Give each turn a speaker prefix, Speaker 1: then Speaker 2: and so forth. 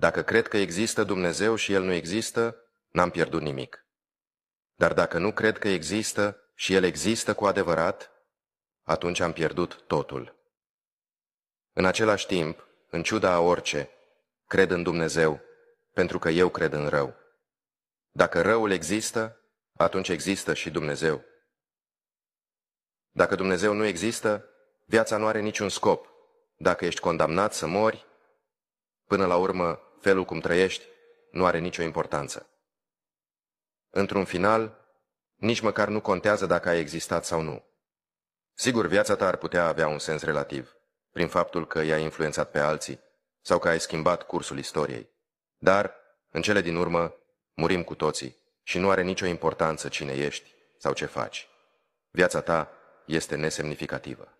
Speaker 1: Dacă cred că există Dumnezeu și El nu există, n-am pierdut nimic. Dar dacă nu cred că există și El există cu adevărat, atunci am pierdut totul. În același timp, în ciuda a orice, cred în Dumnezeu, pentru că eu cred în rău. Dacă răul există, atunci există și Dumnezeu. Dacă Dumnezeu nu există, viața nu are niciun scop. Dacă ești condamnat să mori, până la urmă felul cum trăiești nu are nicio importanță. Într-un final, nici măcar nu contează dacă ai existat sau nu. Sigur, viața ta ar putea avea un sens relativ, prin faptul că i-ai influențat pe alții sau că ai schimbat cursul istoriei. Dar, în cele din urmă, murim cu toții și nu are nicio importanță cine ești sau ce faci. Viața ta este nesemnificativă.